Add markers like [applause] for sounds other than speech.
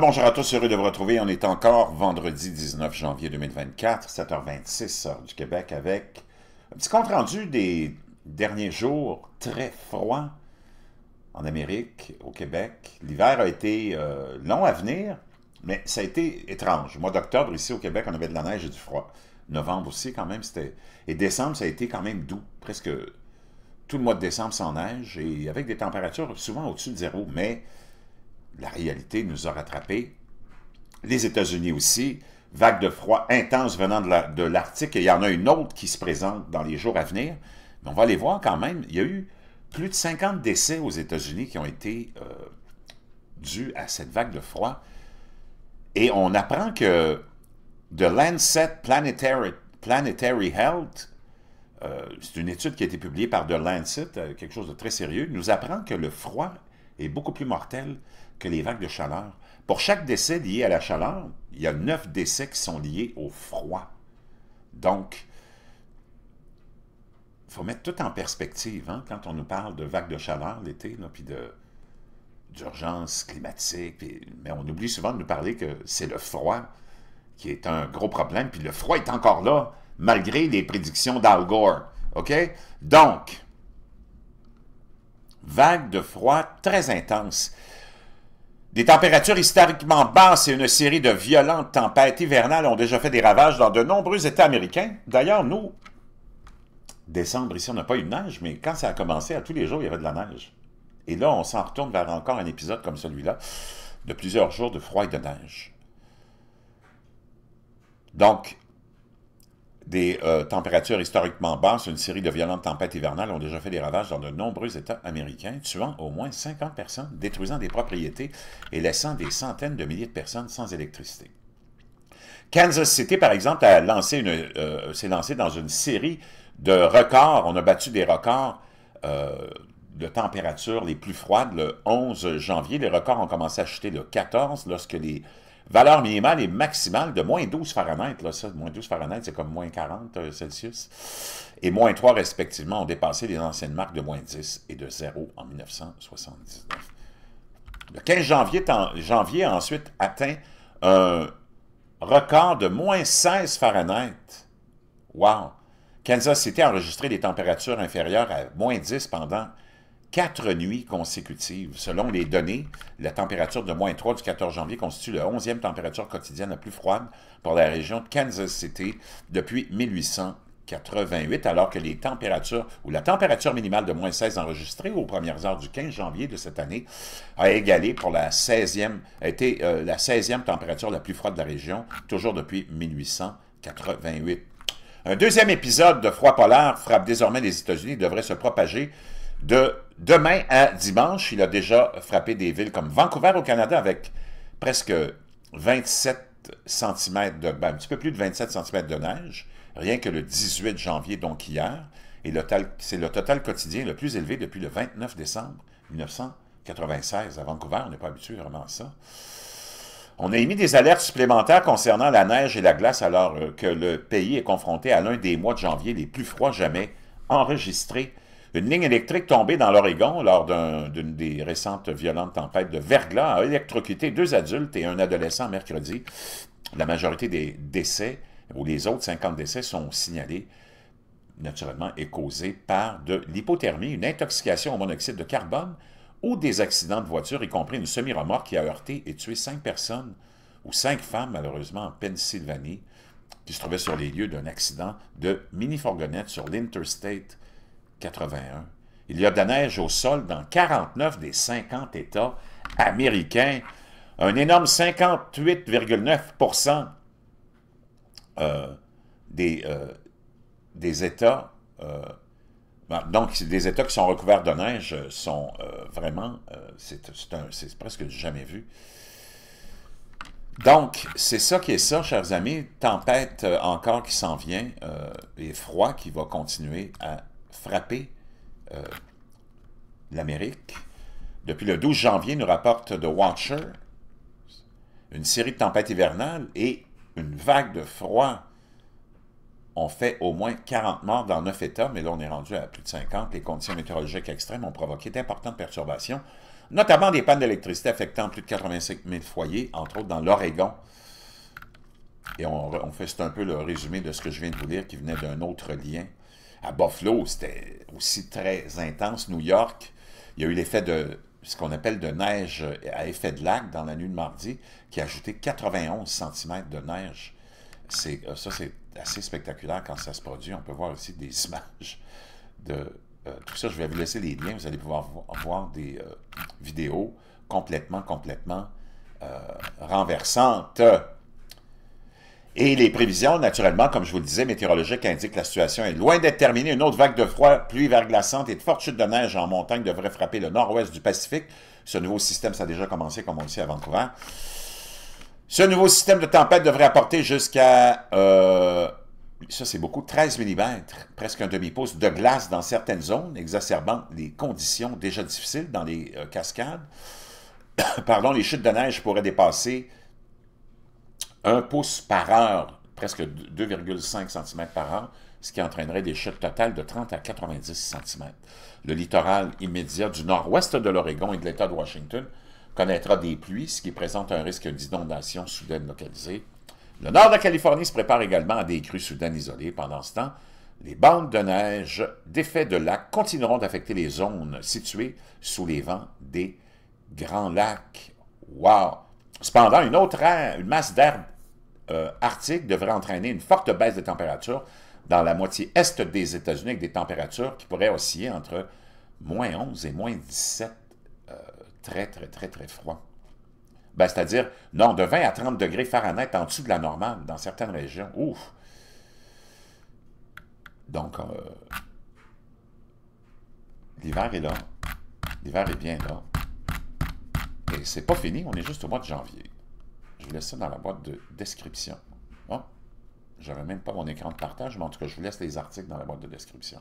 bonjour à tous, heureux de vous retrouver. On est encore vendredi 19 janvier 2024, 7h26, heure du Québec, avec un petit compte-rendu des derniers jours très froids en Amérique, au Québec. L'hiver a été euh, long à venir, mais ça a été étrange. Le mois d'octobre, ici au Québec, on avait de la neige et du froid. Novembre aussi, quand même, c'était... Et décembre, ça a été quand même doux, presque tout le mois de décembre sans neige, et avec des températures souvent au-dessus de zéro, mais la réalité nous a rattrapés. Les États-Unis aussi, vague de froid intense venant de l'Arctique, il y en a une autre qui se présente dans les jours à venir. Mais on va aller voir quand même. Il y a eu plus de 50 décès aux États-Unis qui ont été euh, dus à cette vague de froid. Et on apprend que The Lancet Planetary, Health, euh, c'est une étude qui a été publiée par The Lancet, euh, quelque chose de très sérieux, nous apprend que le froid est beaucoup plus mortel que les vagues de chaleur. Pour chaque décès lié à la chaleur, il y a neuf décès qui sont liés au froid. Donc, il faut mettre tout en perspective hein. quand on nous parle de vagues de chaleur l'été, puis d'urgence climatique. mais on oublie souvent de nous parler que c'est le froid qui est un gros problème, puis le froid est encore là, malgré les prédictions d'Al Gore. OK? Donc, vague de froid très intense. Des températures historiquement basses et une série de violentes tempêtes hivernales ont déjà fait des ravages dans de nombreux États américains. D'ailleurs, nous, décembre, ici, on n'a pas eu de neige, mais quand ça a commencé, à tous les jours, il y avait de la neige. Et là, on s'en retourne vers encore un épisode comme celui-là, de plusieurs jours de froid et de neige. Donc, des euh, températures historiquement basses, une série de violentes tempêtes hivernales ont déjà fait des ravages dans de nombreux États américains, tuant au moins 50 personnes, détruisant des propriétés et laissant des centaines de milliers de personnes sans électricité. Kansas City, par exemple, euh, s'est lancé dans une série de records. On a battu des records euh, de température les plus froides le 11 janvier. Les records ont commencé à chuter le 14 lorsque les Valeur minimale et maximale de moins 12 Fahrenheit. ça, moins 12 Fahrenheit, c'est comme moins 40 euh, Celsius. Et moins 3, respectivement, ont dépassé les anciennes marques de moins 10 et de 0 en 1979. Le 15 janvier, janvier a ensuite atteint un record de moins 16 Fahrenheit. Wow! Kansas City a enregistré des températures inférieures à moins 10 pendant quatre nuits consécutives. Selon les données, la température de moins 3 du 14 janvier constitue la 11e température quotidienne la plus froide pour la région de Kansas City depuis 1888, alors que les températures ou la température minimale de moins 16 enregistrée aux premières heures du 15 janvier de cette année a égalé pour la 16e, a été euh, la 16e température la plus froide de la région, toujours depuis 1888. Un deuxième épisode de froid polaire frappe désormais les États-Unis et devrait se propager de demain à dimanche, il a déjà frappé des villes comme Vancouver au Canada avec presque 27 cm de, ben, un petit peu plus de 27 cm de neige, rien que le 18 janvier, donc hier, et c'est le total quotidien le plus élevé depuis le 29 décembre 1996 à Vancouver. On n'est pas habitué vraiment à ça. On a émis des alertes supplémentaires concernant la neige et la glace alors euh, que le pays est confronté à l'un des mois de janvier les plus froids jamais enregistrés une ligne électrique tombée dans l'Oregon lors d'une des récentes violentes tempêtes de verglas a électrocuté deux adultes et un adolescent mercredi. La majorité des décès, ou les autres 50 décès, sont signalés naturellement est causée par de l'hypothermie, une intoxication au monoxyde de carbone ou des accidents de voiture, y compris une semi-remorque qui a heurté et tué cinq personnes ou cinq femmes, malheureusement, en Pennsylvanie, qui se trouvaient sur les lieux d'un accident de mini-fourgonnette sur l'Interstate 81. Il y a de la neige au sol dans 49 des 50 États américains. Un énorme 58,9 euh, des, euh, des États, euh, ah, donc des États qui sont recouverts de neige, sont vraiment, c'est presque jamais vu. Donc, c'est ça qui est ça, chers amis. Tempête encore qui s'en vient et froid qui va continuer à frappé euh, l'Amérique. Depuis le 12 janvier, nous rapporte The Watcher, une série de tempêtes hivernales et une vague de froid ont fait au moins 40 morts dans neuf États, mais là, on est rendu à plus de 50. Les conditions météorologiques extrêmes ont provoqué d'importantes perturbations, notamment des pannes d'électricité affectant plus de 85 000 foyers, entre autres dans l'Oregon. Et on, fait, c'est un peu le résumé de ce que je viens de vous lire qui venait d'un autre lien à Buffalo, c'était aussi très intense. New York, il y a eu l'effet de ce qu'on appelle de neige à effet de lac dans la nuit de mardi, qui a ajouté 91 cm de neige. C'est, euh, ça, c'est assez spectaculaire quand ça se produit. On peut voir aussi des [laughs] images de euh, tout ça. Je vais vous laisser les liens. Vous allez pouvoir voir des euh, vidéos complètement, complètement renversantes. Et les prévisions, naturellement, comme je vous le disais, météorologiques indiquent que la situation est loin d'être terminée. Une autre vague de froid, pluie verglaçante et de fortes chutes de neige en montagne devrait frapper le nord-ouest du Pacifique. Ce nouveau système, ça a déjà commencé, comme on le sait, à Vancouver. Ce nouveau système de tempête devrait apporter jusqu'à... Euh, ça, c'est beaucoup, 13 mm, presque un demi-pouce de glace dans certaines zones, exacerbant les conditions déjà difficiles dans les euh, cascades. [coughs] Pardon, les chutes de neige pourraient dépasser un pouce par heure, presque 2,5 cm par heure, ce qui entraînerait des chutes totales de 30 à 90 cm. Le littoral immédiat du nord-ouest de l'Oregon et de l'État de Washington connaîtra des pluies, ce qui présente un risque d'inondation soudaine localisée. Le nord de la Californie se prépare également à des crues soudaines isolées. Pendant ce temps, les bandes de neige d'effet de lac continueront d'affecter les zones situées sous les vents des grands lacs. Wow! Cependant, une autre masse d'herbe euh, arctique devrait entraîner une forte baisse de température dans la moitié est des États-Unis avec des températures qui pourraient osciller entre moins 11 et moins 17. Euh, très, très, très, très froid. Ben, c'est-à-dire, non, de 20 à 30 degrés Fahrenheit en dessous de la normale dans certaines régions. Ouf! Donc, euh, l'hiver est là. L'hiver est bien là. Et c'est pas fini, on est juste au mois de janvier. Je vous laisse ça dans la boîte de description. Je n'avais même pas mon écran de partage, mais en tout cas, je vous laisse les articles dans la boîte de description.